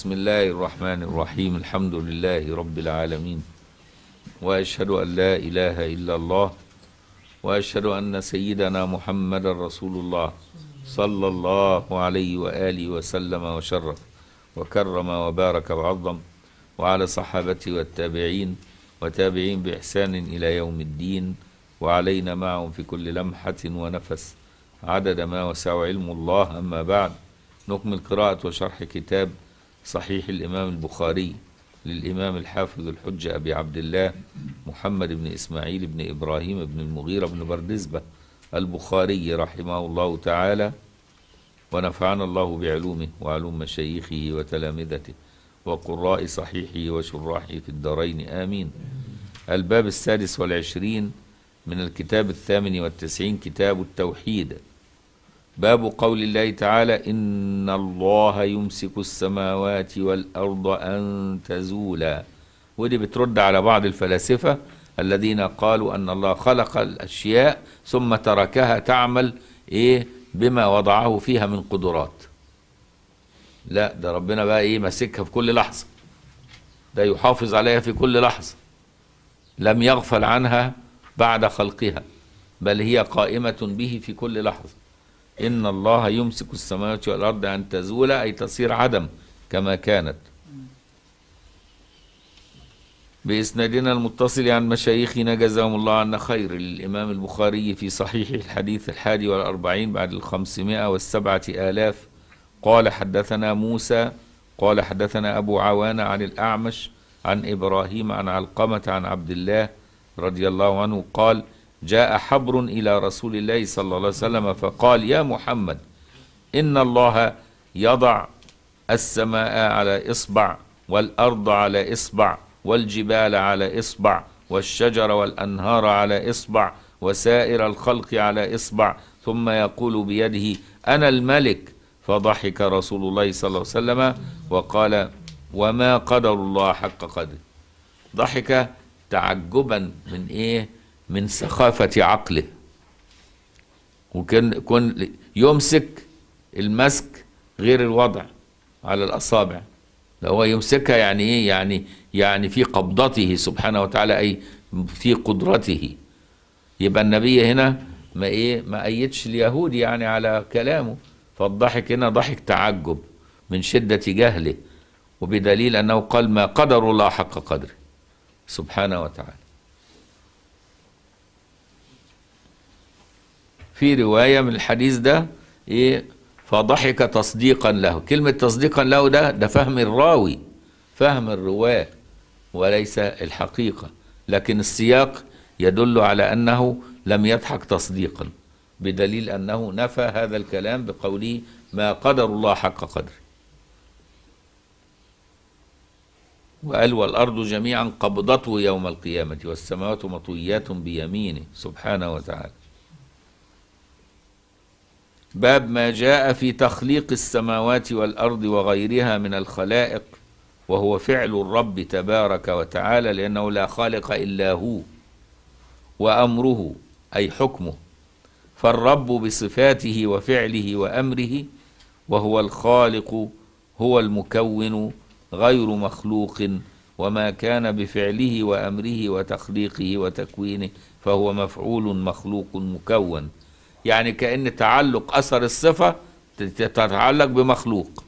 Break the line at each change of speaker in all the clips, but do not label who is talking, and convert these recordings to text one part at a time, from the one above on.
بسم الله الرحمن الرحيم الحمد لله رب العالمين واشهد ان لا اله الا الله واشهد ان سيدنا محمد رسول الله صلى الله عليه واله وسلم وشرف وكرم وبارك وعظم وعلى صحابته والتابعين وتابعين باحسان الى يوم الدين وعلينا معهم في كل لمحه ونفس عدد ما وسع علم الله اما بعد نكمل قراءه وشرح كتاب صحيح الإمام البخاري للإمام الحافظ الحجة أبي عبد الله محمد بن إسماعيل بن إبراهيم بن المغيرة بن بردزبة البخاري رحمه الله تعالى ونفعنا الله بعلومه وعلوم مشايخه وتلامذته وقراء صحيحه وشراحه في الدارين آمين الباب السادس والعشرين من الكتاب الثامن والتسعين كتاب التوحيد باب قول الله تعالى إن الله يمسك السماوات والأرض أن تزولا ودي بترد على بعض الفلاسفة الذين قالوا أن الله خلق الأشياء ثم تركها تعمل إيه بما وضعه فيها من قدرات لا ده ربنا بقى إيه ماسكها في كل لحظة ده يحافظ عليها في كل لحظة لم يغفل عنها بعد خلقها بل هي قائمة به في كل لحظة إن الله يمسك السماوات والأرض أن تزول أي تصير عدم كما كانت بإسنادنا المتصل عن مشايخنا جزاهم الله عنا خير للإمام البخاري في صحيح الحديث الحادي والأربعين بعد الخمسمائة والسبعة آلاف قال حدثنا موسى قال حدثنا أبو عوان عن الأعمش عن إبراهيم عن علقمة عن عبد الله رضي الله عنه قال جاء حبر إلى رسول الله صلى الله عليه وسلم فقال يا محمد إن الله يضع السماء على إصبع والأرض على إصبع والجبال على إصبع والشجر والأنهار على إصبع وسائر الخلق على إصبع ثم يقول بيده أنا الملك فضحك رسول الله صلى الله عليه وسلم وقال وما قدر الله حق قدره ضحك تعجبا من إيه من سخافة عقله وكان كن يمسك المسك غير الوضع على الأصابع لو هو يمسكها يعني إيه يعني يعني في قبضته سبحانه وتعالى أي في قدرته يبقى النبي هنا ما إيه ما أيدش اليهود يعني على كلامه فالضحك هنا ضحك تعجب من شدة جهله وبدليل أنه قال ما قدر الله حق قدره سبحانه وتعالى في رواية من الحديث ده إيه فضحك تصديقا له كلمة تصديقا له ده ده فهم الراوي فهم الرواة وليس الحقيقة لكن السياق يدل على أنه لم يضحك تصديقا بدليل أنه نفى هذا الكلام بقوله ما قدر الله حق قدره وقال والأرض جميعا قبضته يوم القيامة والسماوات مطويات بيمينه سبحانه وتعالى باب ما جاء في تخليق السماوات والارض وغيرها من الخلائق وهو فعل الرب تبارك وتعالى لانه لا خالق الا هو وامره اي حكمه فالرب بصفاته وفعله وامره وهو الخالق هو المكون غير مخلوق وما كان بفعله وامره وتخليقه وتكوينه فهو مفعول مخلوق مكون يعني كأن تعلق أثر الصفة تتعلق بمخلوق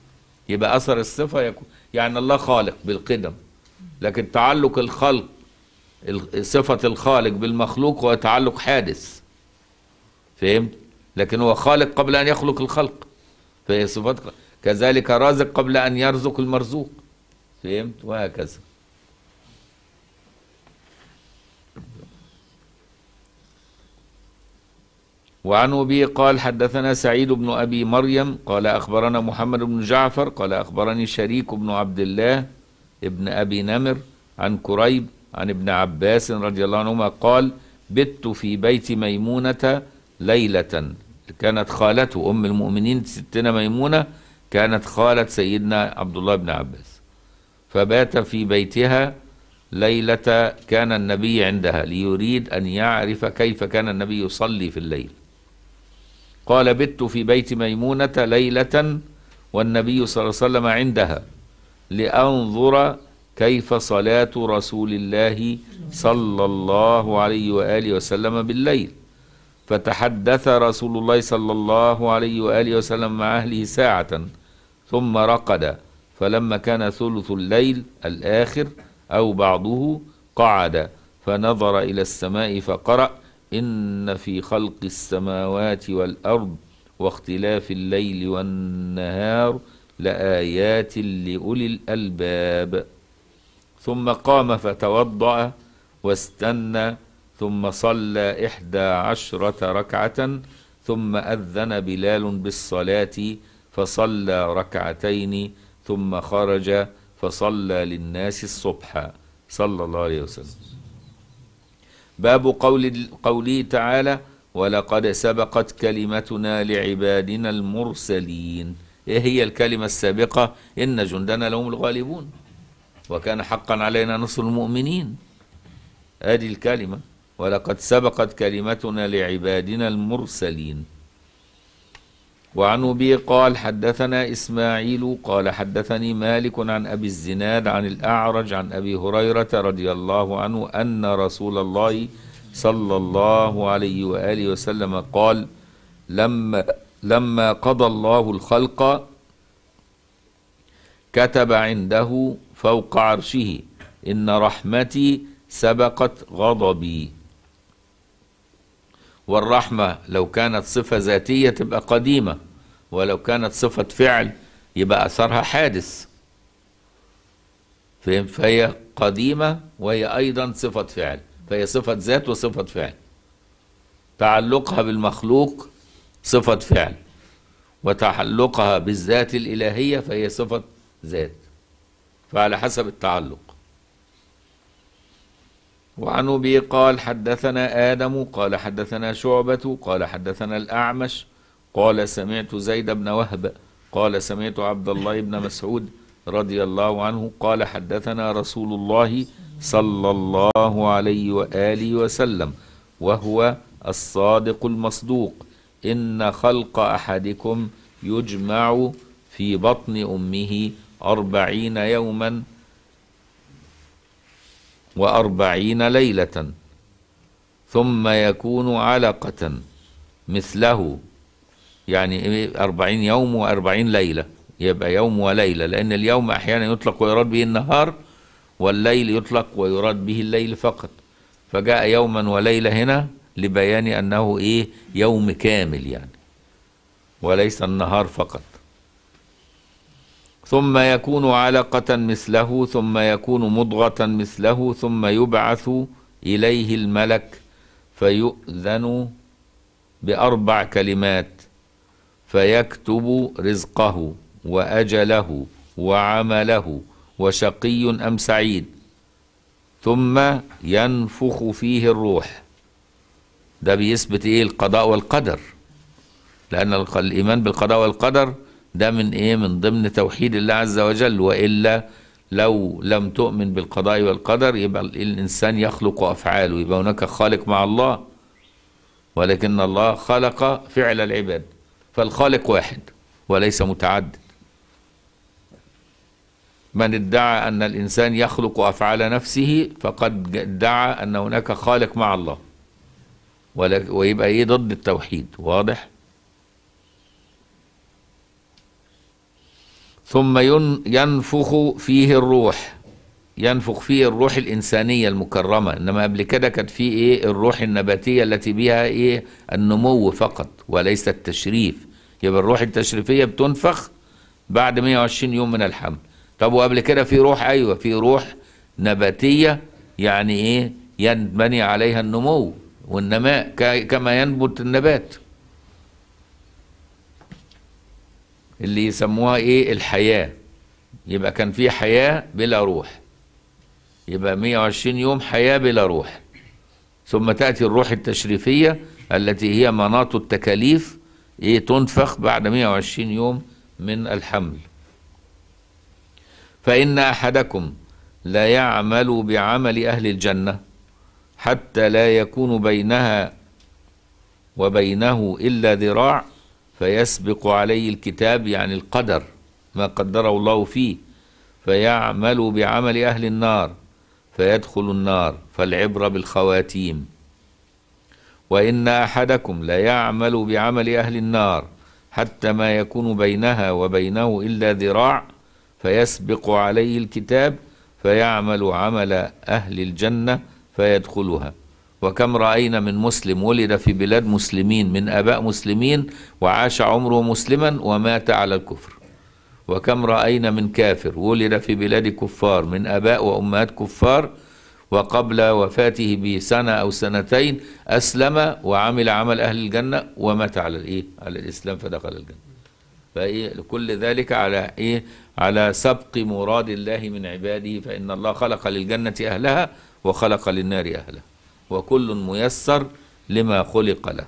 يبقى أثر الصفة يكون يعني الله خالق بالقدم لكن تعلق الخلق صفة الخالق بالمخلوق هو تعلق حادث فهمت؟ لكن هو خالق قبل أن يخلق الخلق فهي صفات كذلك رازق قبل أن يرزق المرزوق فهمت؟ وهكذا وعن أبي قال حدثنا سعيد بن أبي مريم قال أخبرنا محمد بن جعفر قال أخبرني شريك بن عبد الله ابن أبي نمر عن كريب عن ابن عباس رضي الله عنهما قال بت في بيت ميمونة ليلة كانت خالته أم المؤمنين ستنا ميمونة كانت خالة سيدنا عبد الله بن عباس فبات في بيتها ليلة كان النبي عندها ليريد أن يعرف كيف كان النبي يصلي في الليل قال بت في بيت ميمونة ليلة والنبي صلى الله عليه وسلم عندها لأنظر كيف صلاة رسول الله صلى الله عليه وآله وسلم بالليل فتحدث رسول الله صلى الله عليه وآله وسلم مع أهله ساعة ثم رقد فلما كان ثلث الليل الآخر أو بعضه قعد فنظر إلى السماء فقرأ إن في خلق السماوات والأرض واختلاف الليل والنهار لآيات لأولي الألباب ثم قام فتوضأ واستنى ثم صلى إحدى عشرة ركعة ثم أذن بلال بالصلاة فصلى ركعتين ثم خرج فصلى للناس الصبح صلى الله عليه وسلم باب قول قوله تعالى ولقد سبقت كلمتنا لعبادنا المرسلين ايه هي الكلمة السابقة ان جندنا لهم الغالبون وكان حقا علينا نصر المؤمنين هذه الكلمة ولقد سبقت كلمتنا لعبادنا المرسلين وعن أبي قال حدثنا إسماعيل قال حدثني مالك عن أبي الزناد عن الأعرج عن أبي هريرة رضي الله عنه أن رسول الله صلى الله عليه وآله وسلم قال لما, لما قضى الله الخلق كتب عنده فوق عرشه إن رحمتي سبقت غضبي والرحمة لو كانت صفة ذاتية تبقى قديمة ولو كانت صفة فعل يبقى أثرها حادث فهم فهي قديمة وهي أيضا صفة فعل فهي صفة ذات وصفة فعل تعلقها بالمخلوق صفة فعل وتعلقها بالذات الإلهية فهي صفة ذات فعلى حسب التعلق وعن أبي قال حدثنا آدم قال حدثنا شعبة قال حدثنا الأعمش قال سمعت زيد بن وهب قال سمعت عبد الله بن مسعود رضي الله عنه قال حدثنا رسول الله صلى الله عليه وآله وسلم وهو الصادق المصدوق إن خلق أحدكم يجمع في بطن أمه أربعين يوما وأربعين ليلة ثم يكون علقة مثله يعني أربعين يوم وأربعين ليلة يبقى يوم وليلة لأن اليوم أحيانا يطلق ويراد به النهار والليل يطلق ويراد به الليل فقط فجاء يوما وليلة هنا لبيان أنه إيه يوم كامل يعني وليس النهار فقط ثم يكون علقة مثله ثم يكون مضغة مثله ثم يبعث إليه الملك فيؤذن بأربع كلمات فيكتب رزقه وأجله وعمله وشقي أم سعيد ثم ينفخ فيه الروح ده بيثبت إيه القضاء والقدر لأن الإيمان بالقضاء والقدر ده من ايه من ضمن توحيد الله عز وجل والا لو لم تؤمن بالقضاء والقدر يبقى الانسان يخلق افعاله يبقى هناك خالق مع الله ولكن الله خلق فعل العباد فالخالق واحد وليس متعدد من ادعى ان الانسان يخلق افعال نفسه فقد ادعى ان هناك خالق مع الله ويبقى ايه ضد التوحيد واضح ثم ينفخ فيه الروح ينفخ فيه الروح الإنسانية المكرمة إنما قبل كده كانت فيه إيه الروح النباتية التي بها إيه النمو فقط وليس التشريف يبقى الروح التشريفية بتنفخ بعد 120 يوم من الحمل طب وقبل كده في روح أيوة في روح نباتية يعني إيه ينبني عليها النمو والنماء كما ينبت النبات اللي يسموها ايه الحياه يبقى كان في حياه بلا روح يبقى 120 يوم حياه بلا روح ثم تاتي الروح التشريفيه التي هي مناط التكاليف ايه تنفخ بعد 120 يوم من الحمل فان احدكم لا يعمل بعمل اهل الجنه حتى لا يكون بينها وبينه الا ذراع فيسبق عليه الكتاب يعني القدر ما قدره الله فيه فيعمل بعمل أهل النار فيدخل النار فالعبرة بالخواتيم وإن أحدكم ليعمل بعمل أهل النار حتى ما يكون بينها وبينه إلا ذراع فيسبق عليه الكتاب فيعمل عمل أهل الجنة فيدخلها وكم رأينا من مسلم ولد في بلاد مسلمين من أباء مسلمين وعاش عمره مسلما ومات على الكفر وكم رأينا من كافر ولد في بلاد كفار من أباء وأمهات كفار وقبل وفاته بسنة أو سنتين أسلم وعمل عمل أهل الجنة ومات على الإيه؟ على الإسلام فدخل الجنة فإيه كل ذلك على إيه؟ على سبق مراد الله من عباده فإن الله خلق للجنة أهلها وخلق للنار أهلها وكل ميسر لما خلق له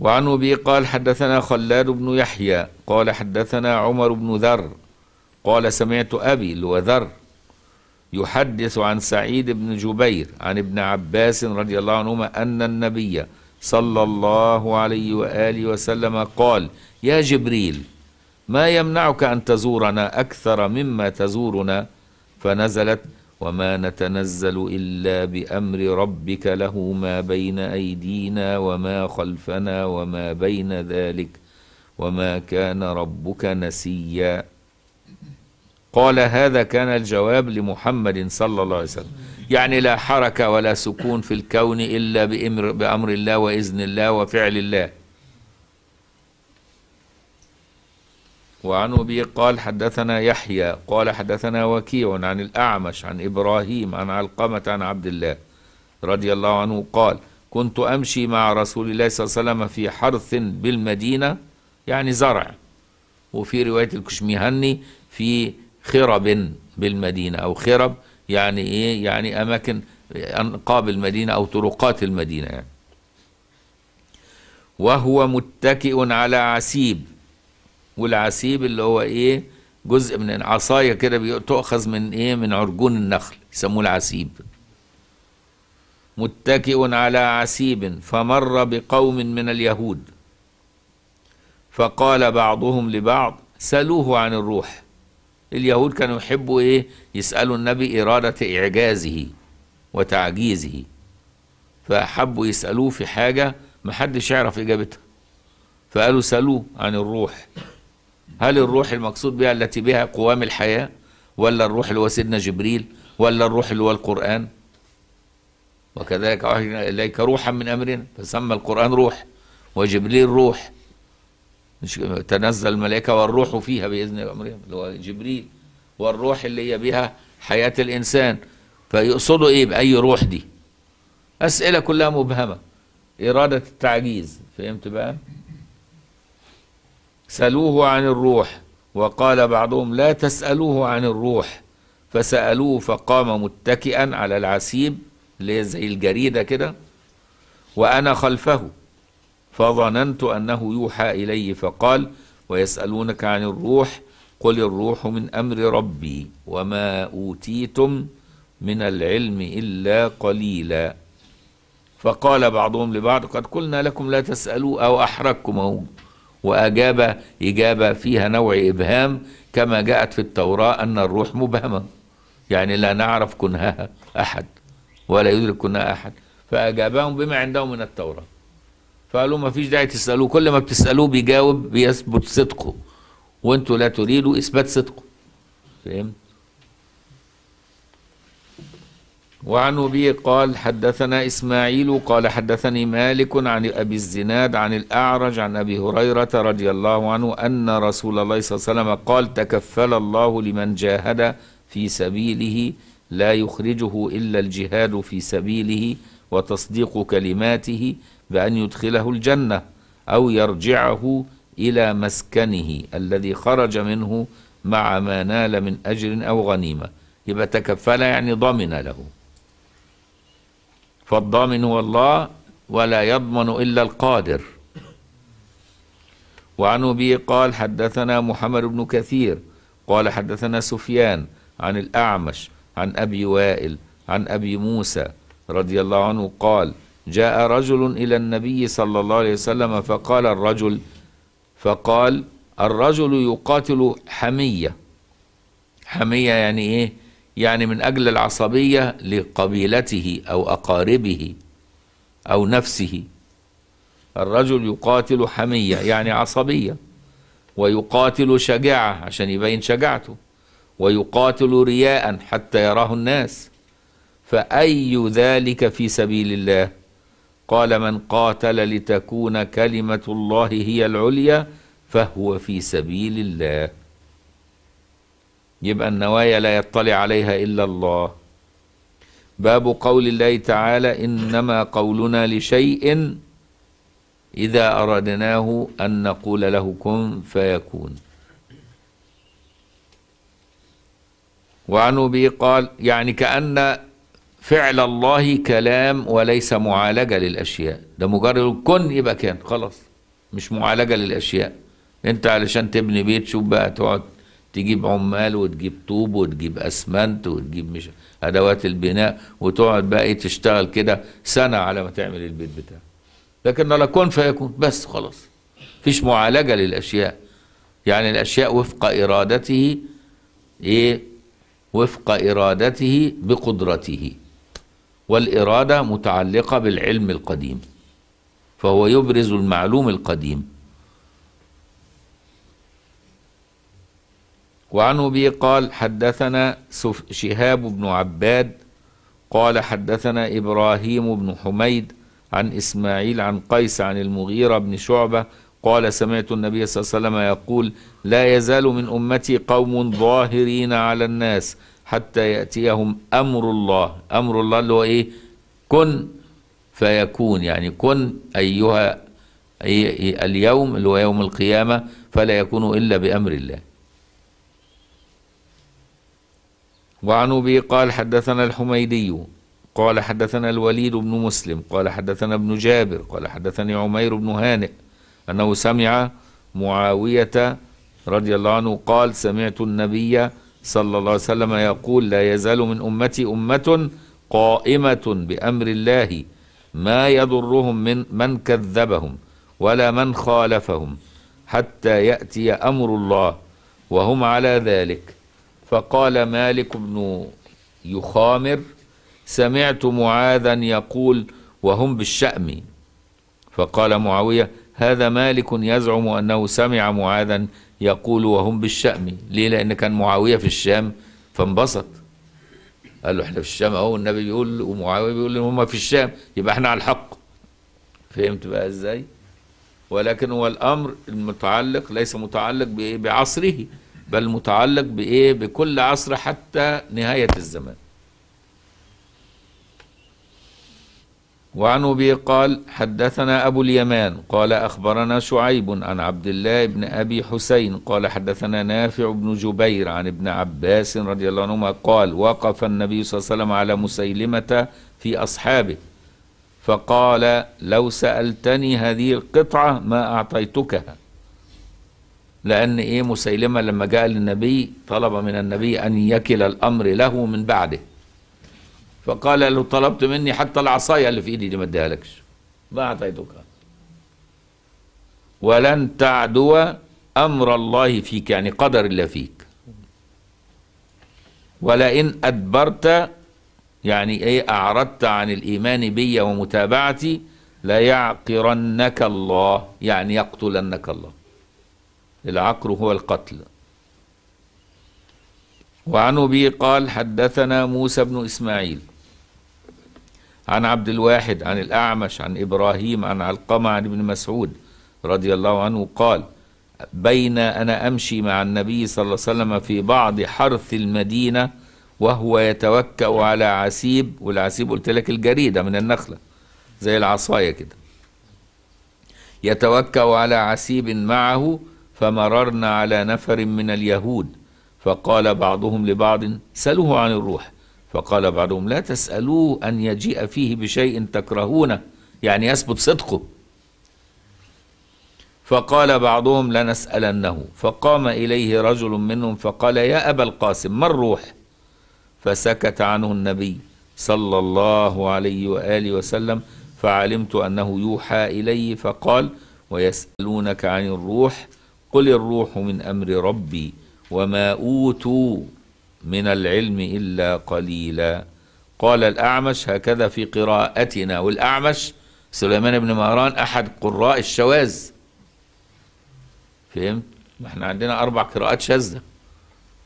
وعن أبي قال حدثنا خلاد بن يحيى قال حدثنا عمر بن ذر قال سمعت أبي الوذر يحدث عن سعيد بن جبير عن ابن عباس رضي الله عنهما أن النبي صلى الله عليه وآله وسلم قال يا جبريل ما يمنعك أن تزورنا أكثر مما تزورنا فنزلت وما نتنزل الا بامر ربك له ما بين ايدينا وما خلفنا وما بين ذلك وما كان ربك نسيا قال هذا كان الجواب لمحمد صلى الله عليه وسلم يعني لا حركه ولا سكون في الكون الا بامر, بأمر الله واذن الله وفعل الله وعن أبي قال حدثنا يحيى قال حدثنا وكيع عن الأعمش عن إبراهيم عن علقمة عن عبد الله رضي الله عنه قال كنت أمشي مع رسول الله صلى الله عليه وسلم في حرث بالمدينة يعني زرع وفي رواية الكشميهني في خرب بالمدينة أو خرب يعني إيه يعني أماكن أنقاب المدينة أو طرقات المدينة يعني وهو متكئ على عسيب والعسيب اللي هو ايه جزء من عصايه كده تؤخذ من ايه من عرجون النخل يسموه العسيب متكئ على عسيب فمر بقوم من اليهود فقال بعضهم لبعض سألوه عن الروح اليهود كانوا يحبوا ايه يسألوا النبي إرادة إعجازه وتعجيزه فحبوا يسألوه في حاجة محدش يعرف إجابتها فقالوا سألوه عن الروح هل الروح المقصود بها التي بها قوام الحياة ولا الروح اللي هو سيدنا جبريل ولا الروح اللي هو القرآن وكذلك أوحينا إليك روحا من أمرنا فسمى القرآن روح وجبريل روح تنزل الملائكة والروح فيها بإذن أمرهم اللي هو جبريل والروح اللي هي بها حياة الإنسان فيقصدوا إيه بأي روح دي أسئلة كلها مبهمة إرادة التعجيز فهمت بقى؟ سألوه عن الروح وقال بعضهم لا تسألوه عن الروح فسألوه فقام متكئا على العسيب اللي هي زي الجريدة كده وأنا خلفه فظننت أنه يوحى إلي فقال ويسألونك عن الروح قل الروح من أمر ربي وما أوتيتم من العلم إلا قليلا فقال بعضهم لبعض قد قلنا لكم لا تسألوا أو أحرجكم وأجاب إجابة فيها نوع إبهام كما جاءت في التوراة أن الروح مبهمة يعني لا نعرف كنهها أحد ولا يدرك كنهها أحد فأجابهم بما عندهم من التوراة فقالوا ما فيش داعي تسألوه كل ما بتسألوه بيجاوب بيثبت صدقه وانتوا لا تريدوا إثبات صدقه فهمت وعن أبي قال حدثنا إسماعيل قال حدثني مالك عن أبي الزناد عن الأعرج عن أبي هريرة رضي الله عنه أن رسول الله صلى الله عليه وسلم قال تكفل الله لمن جاهد في سبيله لا يخرجه إلا الجهاد في سبيله وتصديق كلماته بأن يدخله الجنة أو يرجعه إلى مسكنه الذي خرج منه مع ما نال من أجر أو غنيمة يبقى تكفل يعني ضمن له فالضامن هو الله ولا يضمن إلا القادر وعن أبي قال حدثنا محمد بن كثير قال حدثنا سفيان عن الأعمش عن أبي وائل عن أبي موسى رضي الله عنه قال جاء رجل إلى النبي صلى الله عليه وسلم فقال الرجل فقال الرجل يقاتل حمية حمية يعني إيه يعني من أجل العصبية لقبيلته أو أقاربه أو نفسه الرجل يقاتل حمية يعني عصبية ويقاتل شجاعة عشان يبين شجاعته ويقاتل رياء حتى يراه الناس فأي ذلك في سبيل الله قال من قاتل لتكون كلمة الله هي العليا فهو في سبيل الله يبقى النوايا لا يطلع عليها إلا الله باب قول الله تعالى إنما قولنا لشيء إذا أردناه أن نقول له كن فيكون وعن أبي قال يعني كأن فعل الله كلام وليس معالجة للأشياء ده مجرد كن يبقى كان خلاص مش معالجة للأشياء انت علشان تبني بيت شوف بقى تقعد تجيب عمال وتجيب طوب وتجيب اسمنت وتجيب مش ادوات البناء وتقعد بقى ايه تشتغل كده سنه على ما تعمل البيت بتاعك لكن لا كن فيكون بس خلاص مفيش معالجه للاشياء يعني الاشياء وفق ارادته ايه وفق ارادته بقدرته والاراده متعلقه بالعلم القديم فهو يبرز المعلوم القديم وعن أبي قال حدثنا شهاب بن عباد قال حدثنا إبراهيم بن حميد عن إسماعيل عن قيس عن المغيرة بن شعبة قال سمعت النبي صلى الله عليه وسلم يقول لا يزال من أمتي قوم ظاهرين على الناس حتى يأتيهم أمر الله أمر الله اللي هو إيه كن فيكون يعني كن أيها اليوم اللي هو يوم القيامة فلا يكون إلا بأمر الله وعن أبي قال حدثنا الحميدي قال حدثنا الوليد بن مسلم قال حدثنا ابن جابر قال حدثني عمير بن هانئ أنه سمع معاوية رضي الله عنه قال سمعت النبي صلى الله عليه وسلم يقول لا يزال من أمتي أمة قائمة بأمر الله ما يضرهم من من كذبهم ولا من خالفهم حتى يأتي أمر الله وهم على ذلك فقال مالك بن يخامر سمعت معاذا يقول وهم بالشأم فقال معاوية هذا مالك يزعم أنه سمع معاذا يقول وهم بالشأم ليه لأن كان معاوية في الشام فانبسط قال له احنا في الشام اهو النبي بيقول ومعاوية بيقول ان هم في الشام يبقى احنا على الحق فهمت بقى ازاي ولكن هو الامر المتعلق ليس متعلق بعصره بل متعلق بإيه بكل عصر حتى نهاية الزمان وعن أبي قال حدثنا أبو اليمان قال أخبرنا شعيب عن عبد الله بن أبي حسين قال حدثنا نافع بن جبير عن ابن عباس رضي الله عنهما قال وقف النبي صلى الله عليه وسلم على مسيلمة في أصحابه فقال لو سألتني هذه القطعة ما أعطيتكها لأن إيه مسيلمة لما جاء للنبي طلب من النبي أن يكل الأمر له من بعده فقال له طلبت مني حتى العصاية اللي في إيدي دي ما اديها لكش ما أعطيتك ولن تعدو أمر الله فيك يعني قدر الله فيك ولئن أدبرت يعني إيه أعرضت عن الإيمان بي ومتابعتي ليعقرنك الله يعني يقتلنك الله العقر هو القتل وعن أبي قال حدثنا موسى بن إسماعيل عن عبد الواحد عن الأعمش عن إبراهيم عن علقمة عن ابن مسعود رضي الله عنه قال بين أنا أمشي مع النبي صلى الله عليه وسلم في بعض حرث المدينة وهو يتوكأ على عسيب والعسيب قلت لك الجريدة من النخلة زي العصاية كده يتوكأ على عسيب معه فمررنا على نفر من اليهود فقال بعضهم لبعض سألوه عن الروح فقال بعضهم لا تسألوه أن يجيء فيه بشيء تكرهونه يعني يثبت صدقه فقال بعضهم لنسألنه فقام إليه رجل منهم فقال يا أبا القاسم ما الروح فسكت عنه النبي صلى الله عليه وآله وسلم فعلمت أنه يوحى إلي فقال ويسألونك عن الروح قل الروح من امر ربي وما اوتوا من العلم الا قليلا قال الاعمش هكذا في قراءتنا والاعمش سليمان بن مهران احد قراء الشواذ فهمت ما احنا عندنا اربع قراءات شاذه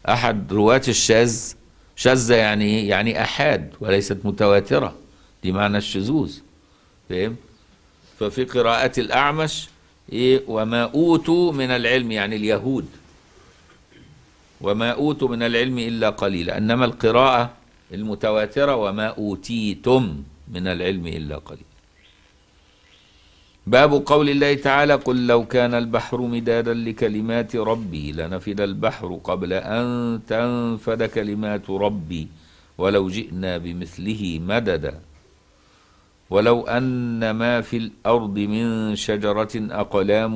احد رواه الشاذ شاذه يعني ايه يعني احاد وليست متواتره دي معنى الشذوذ فهمت ففي قراءة الأعمش إيه وما أوتوا من العلم يعني اليهود وما أوتوا من العلم إلا قليلا إنما القراءة المتواترة وما أوتيتم من العلم إلا قليلا باب قول الله تعالى قل لو كان البحر مدادا لكلمات ربي لنفد البحر قبل أن تنفد كلمات ربي ولو جئنا بمثله مددا ولو أن ما في الأرض من شجرة أقلام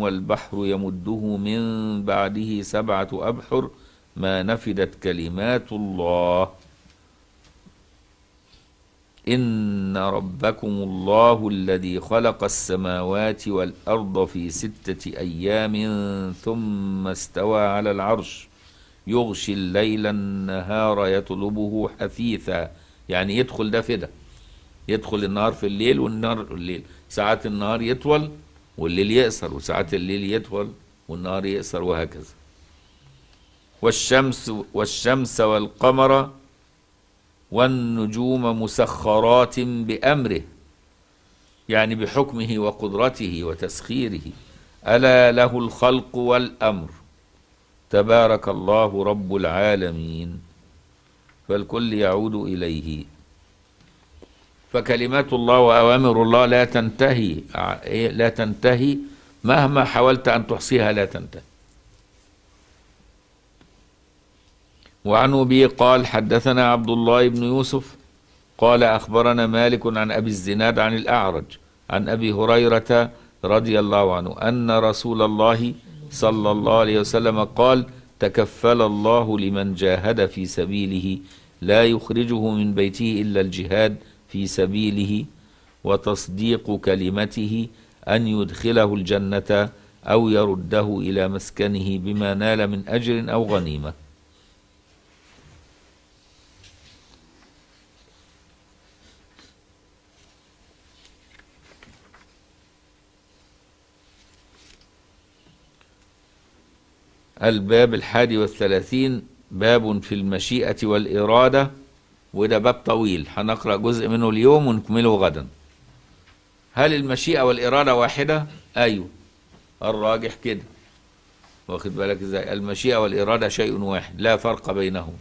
والبحر يمده من بعده سبعة أبحر ما نفدت كلمات الله إن ربكم الله الذي خلق السماوات والأرض في ستة أيام ثم استوى على العرش يغشي الليل النهار يطلبه حثيثا يعني يدخل ده في ده يدخل النهار في الليل في الليل ساعات النهار يطول والليل يقصر وساعات الليل يطول والنهار يقصر وهكذا والشمس والشمس والقمر والنجوم مسخرات بأمره يعني بحكمه وقدرته وتسخيره ألا له الخلق والأمر تبارك الله رب العالمين فالكل يعود إليه فكلمات الله وأوامر الله لا تنتهي آه، إيه، لا تنتهي مهما حاولت أن تحصيها لا تنتهي وعن أبي قال حدثنا عبد الله بن يوسف قال أخبرنا مالك عن أبي الزناد عن الأعرج عن أبي هريرة رضي الله عنه أن رسول الله صلى الله عليه وسلم قال تكفل الله لمن جاهد في سبيله لا يخرجه من بيته إلا الجهاد في سبيله وتصديق كلمته ان يدخله الجنه او يرده الى مسكنه بما نال من اجر او غنيمه الباب الحادي والثلاثين باب في المشيئة والإرادة وده باب طويل هنقرأ جزء منه اليوم ونكمله غدا هل المشيئة والإرادة واحدة؟ أيوه الراجح كده واخد بالك ازاي المشيئة والإرادة شيء واحد لا فرق بينهم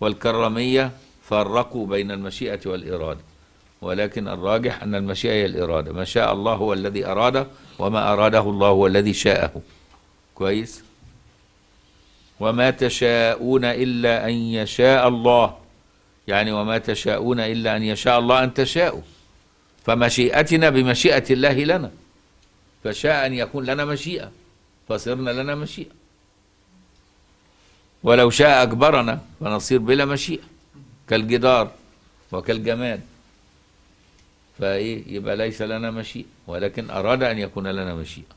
والكرمية فرقوا بين المشيئة والإرادة ولكن الراجح أن المشيئة هي الإرادة ما شاء الله هو الذي أراد وما أراده الله هو الذي شاءه كويس وما تشاءون إلا أن يشاء الله يعني وما تشاءون إلا أن يشاء الله أن تشاءوا فمشيئتنا بمشيئة الله لنا فشاء أن يكون لنا مشيئة فصرنا لنا مشيئة ولو شاء اكبرنا فنصير بلا مشيئة كالجدار وكالجماد فإيه يبقى ليس لنا مشيئة ولكن أراد أن يكون لنا مشيئة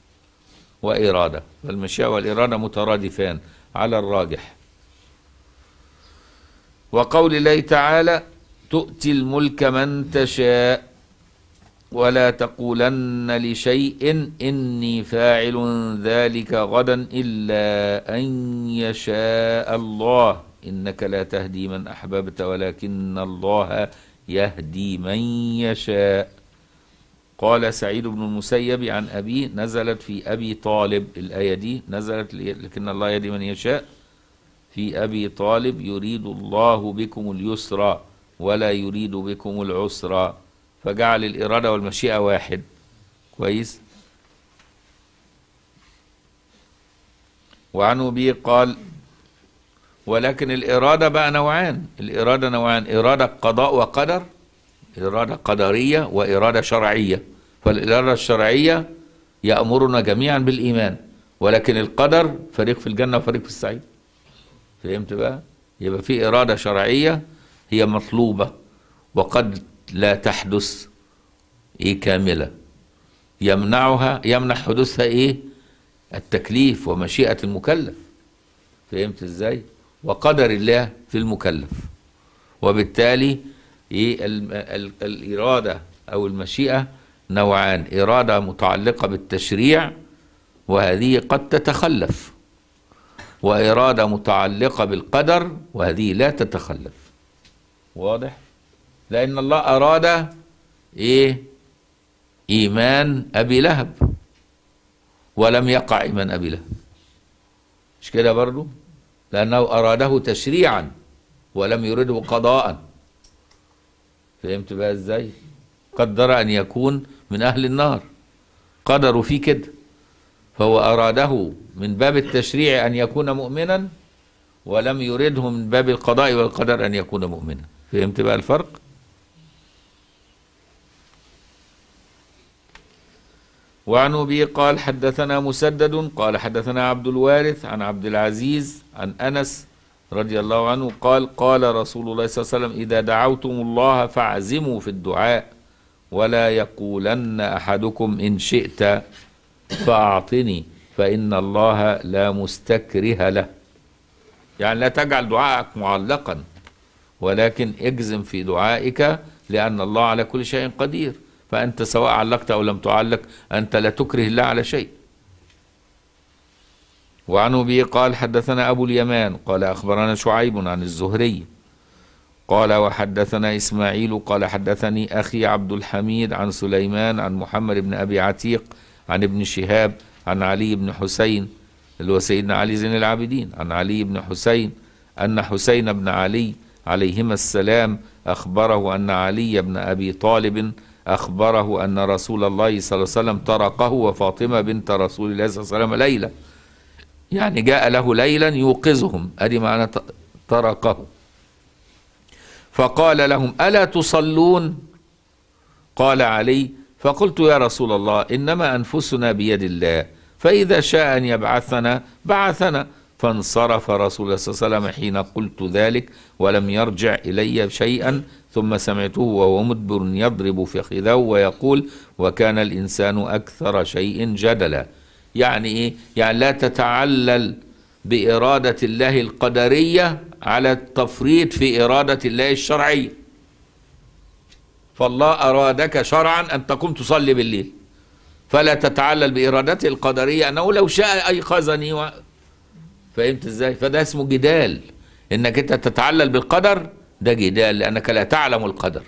وإرادة فالمشيئة والإرادة مترادفان على الراجح وقول الله تعالى تؤتي الملك من تشاء ولا تقولن لشيء إني فاعل ذلك غدا إلا أن يشاء الله إنك لا تهدي من أحببت ولكن الله يهدي من يشاء قال سعيد بن المسيب عن أبيه نزلت في أبي طالب الآية دي نزلت لكن الله يهدي من يشاء في أبي طالب يريد الله بكم اليسر ولا يريد بكم العسر فجعل الإرادة والمشيئة واحد كويس وعن أبي قال ولكن الإرادة بقى نوعان الإرادة نوعان إرادة قضاء وقدر إرادة قدرية وإرادة شرعية فالإرادة الشرعية يأمرنا جميعا بالإيمان ولكن القدر فريق في الجنة وفريق في السعيد فهمت بقى يبقى في إرادة شرعية هي مطلوبة وقد لا تحدث إيه كاملة يمنعها يمنع حدوثها إيه التكليف ومشيئة المكلف فهمت إزاي وقدر الله في المكلف وبالتالي إيه الـ الـ الإرادة أو المشيئة نوعان إرادة متعلقة بالتشريع وهذه قد تتخلف وإرادة متعلقة بالقدر وهذه لا تتخلف واضح؟ لأن الله أراد إيه؟ إيمان أبي لهب ولم يقع إيمان أبي لهب مش كده برضو؟ لأنه أراده تشريعا ولم يرده قضاء فهمت بقى إزاي؟ قدر أن يكون من أهل النار قدروا فيه كده فهو أراده من باب التشريع أن يكون مؤمنا ولم يرده من باب القضاء والقدر أن يكون مؤمنا فهمت بقى الفرق؟ وعن أبي قال حدثنا مسدد قال حدثنا عبد الوارث عن عبد العزيز عن أنس رضي الله عنه قال قال رسول الله صلى الله عليه وسلم إذا دعوتم الله فاعزموا في الدعاء ولا يقولن أحدكم إن شئت فأعطني فإن الله لا مستكره له يعني لا تجعل دعائك معلقا ولكن اجزم في دعائك لأن الله على كل شيء قدير فأنت سواء علقت أو لم تعلق أنت لا تكره الله على شيء وعنه به قال حدثنا أبو اليمان قال أخبرنا شعيب عن الزهري قال وحدثنا إسماعيل قال حدثني أخي عبد الحميد عن سليمان عن محمد بن أبي عتيق عن ابن شهاب عن علي بن حسين اللي هو سيدنا علي زين العابدين عن علي بن حسين أن حسين بن علي عليهما السلام أخبره أن علي بن أبي طالب أخبره أن رسول الله صلى الله عليه وسلم تركه وفاطمة بنت رسول الله صلى الله عليه وسلم ليلة يعني جاء له ليلا يوقظهم أدي معنى تركه فقال لهم ألا تصلون قال علي فقلت يا رسول الله إنما أنفسنا بيد الله فإذا شاء أن يبعثنا بعثنا فانصرف رسول الله صلى الله عليه وسلم حين قلت ذلك ولم يرجع إلي شيئا ثم سمعته وهو مدبر يضرب فخذه ويقول وكان الإنسان أكثر شيء جدلا يعني إيه؟ يعني لا تتعلل بإرادة الله القدرية على التفريط في إرادة الله الشرعية فالله أرادك شرعا أن تقوم تصلي بالليل فلا تتعلل بإرادته القدرية أنه لو شاء أيقظني و... فهمت إزاي فده اسمه جدال إنك أنت تتعلل بالقدر ده جدال لأنك لا تعلم القدر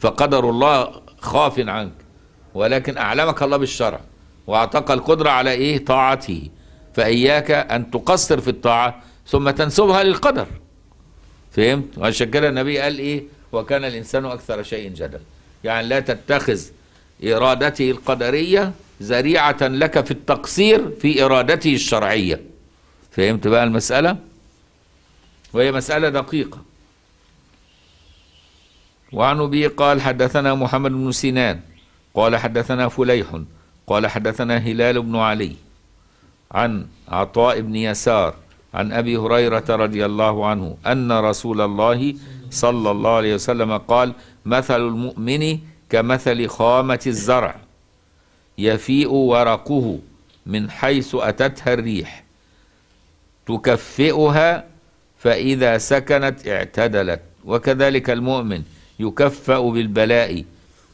فقدر الله خاف عنك ولكن أعلمك الله بالشرع وأعطاك القدرة على إيه طاعته فإياك أن تقصر في الطاعة ثم تنسبها للقدر فهمت وعشان كده النبي قال إيه وكان الإنسان أكثر شيء جدل يعني لا تتخذ إرادته القدرية ذريعة لك في التقصير في إرادته الشرعية فهمت بقى المسألة وهي مسألة دقيقة وعن أبي قال حدثنا محمد بن سنان قال حدثنا فليح قال حدثنا هلال بن علي عن عطاء بن يسار عن أبي هريرة رضي الله عنه أن رسول الله صلى الله عليه وسلم قال مثل المؤمن كمثل خامة الزرع يفيء ورقه من حيث أتتها الريح تكفئها فإذا سكنت اعتدلت وكذلك المؤمن يكفأ بالبلاء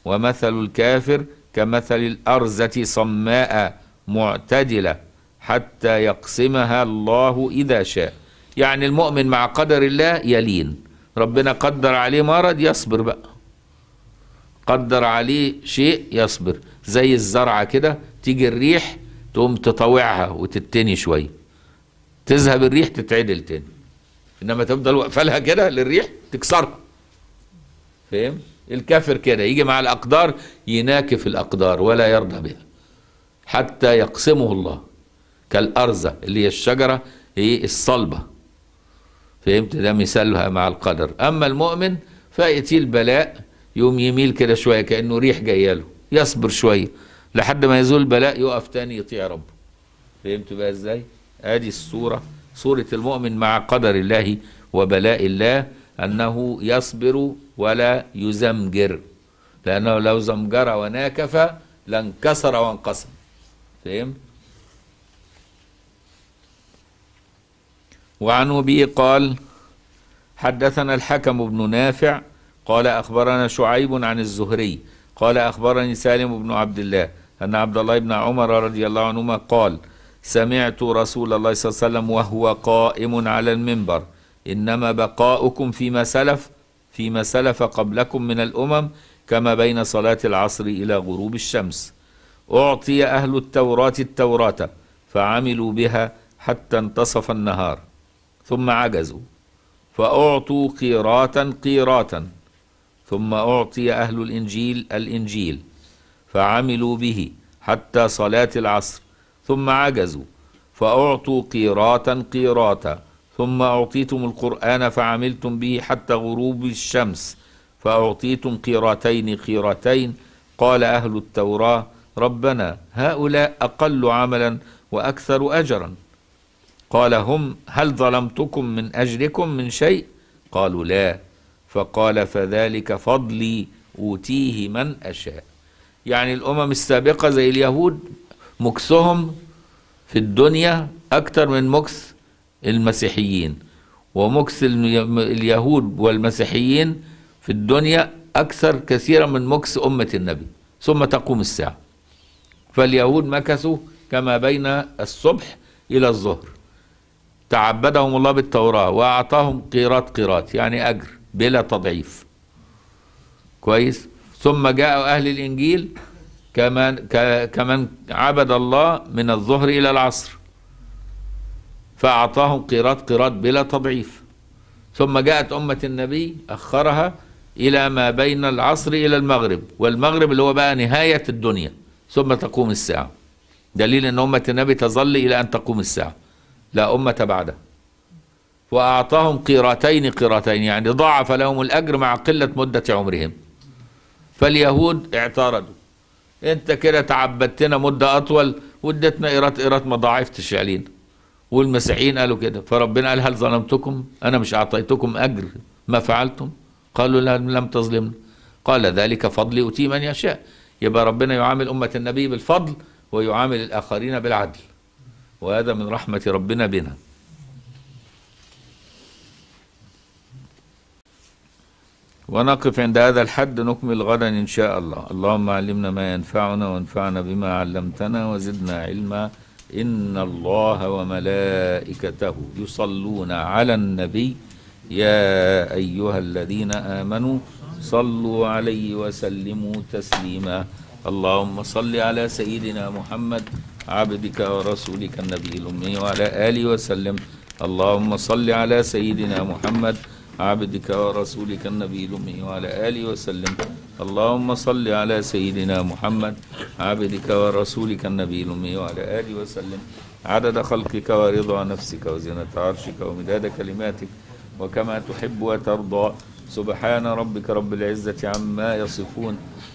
ومثل الكافر كمثل الأرزة صماء معتدلة حتى يقسمها الله إذا شاء يعني المؤمن مع قدر الله يلين ربنا قدر عليه مرض يصبر بقى قدر عليه شيء يصبر زي الزرعة كده تيجي الريح تقوم تطوعها وتتني شوية تذهب الريح تتعدل تاني إنما تفضل واقفة لها كده للريح تكسرها فاهم؟ الكافر كده يجي مع الأقدار يناكف الأقدار ولا يرضى بها حتى يقسمه الله كالأرزة اللي هي الشجرة هي الصلبة فهمت ده مثالها مع القدر أما المؤمن فيأتي البلاء يوم يميل كده شوية كأنه ريح جاية له يصبر شوية لحد ما يزول البلاء يقف تاني يطيع ربه فهمت بقى ازاي ادي الصورة صورة المؤمن مع قدر الله وبلاء الله انه يصبر ولا يزمجر لانه لو زمجر وناكف لانكسر وانقسم فهمت وعن أبي قال حدثنا الحكم بن نافع قال أخبرنا شعيب عن الزهري قال أخبرني سالم بن عبد الله أن عبد الله بن عمر رضي الله عنهما قال سمعت رسول الله صلى الله عليه وسلم وهو قائم على المنبر إنما بقاؤكم فيما سلف فيما سلف قبلكم من الأمم كما بين صلاة العصر إلى غروب الشمس أعطي أهل التوراة التوراة فعملوا بها حتى انتصف النهار ثم عجزوا فأعطوا قيراتا قيراتا ثم أعطي أهل الإنجيل الإنجيل فعملوا به حتى صلاة العصر ثم عجزوا فأعطوا قيراتا قيراتا ثم أعطيتم القرآن فعملتم به حتى غروب الشمس فأعطيتم قيراتين قيراتين قال أهل التوراة ربنا هؤلاء أقل عملا وأكثر أجرا قال هم هل ظلمتكم من أجلكم من شيء قالوا لا فقال فذلك فضلي أوتيه من أشاء يعني الأمم السابقة زي اليهود مكسهم في الدنيا أكثر من مكس المسيحيين ومكس اليهود والمسيحيين في الدنيا أكثر كثيرا من مكس أمة النبي ثم تقوم الساعة فاليهود مكثوا كما بين الصبح إلى الظهر تعبدهم الله بالتوراة وأعطاهم قيراط قيراط يعني أجر بلا تضعيف كويس ثم جاء أهل الإنجيل كمن كمن عبد الله من الظهر إلى العصر فأعطاهم قيراط قيراط بلا تضعيف ثم جاءت أمة النبي أخرها إلى ما بين العصر إلى المغرب والمغرب اللي هو بقى نهاية الدنيا ثم تقوم الساعة دليل أن أمة النبي تظل إلى أن تقوم الساعة لا أمة بعده وأعطاهم قيرتين قيرتين يعني ضاعف لهم الأجر مع قلة مدة عمرهم فاليهود اعترضوا انت كده تعبدتنا مدة أطول واديتنا قيرات قيرات ما ضاعفتش علينا والمسيحيين قالوا كده فربنا قال هل ظلمتكم أنا مش أعطيتكم أجر ما فعلتم قالوا لم تظلمنا قال ذلك فضلي أتي من يشاء يبقى ربنا يعامل أمة النبي بالفضل ويعامل الآخرين بالعدل وهذا من رحمة ربنا بنا ونقف عند هذا الحد نكمل غدا إن شاء الله اللهم علمنا ما ينفعنا وانفعنا بما علمتنا وزدنا علما إن الله وملائكته يصلون على النبي يا أيها الذين آمنوا صلوا عليه وسلموا تسليما اللهم صل على سيدنا محمد عبدك ورسولك النبي الأمي وعلى آله وسلم اللهم صل على سيدنا محمد عبدك ورسولك النبي الأمي وعلى آله وسلم اللهم صل على سيدنا محمد عبدك ورسولك النبي الأمي وعلى آله وسلم عدد خلقك ورضا نفسك وزنة عرشك ومداد كلماتك وكما تحب وترضى سبحان ربك رب العزة عما يصفون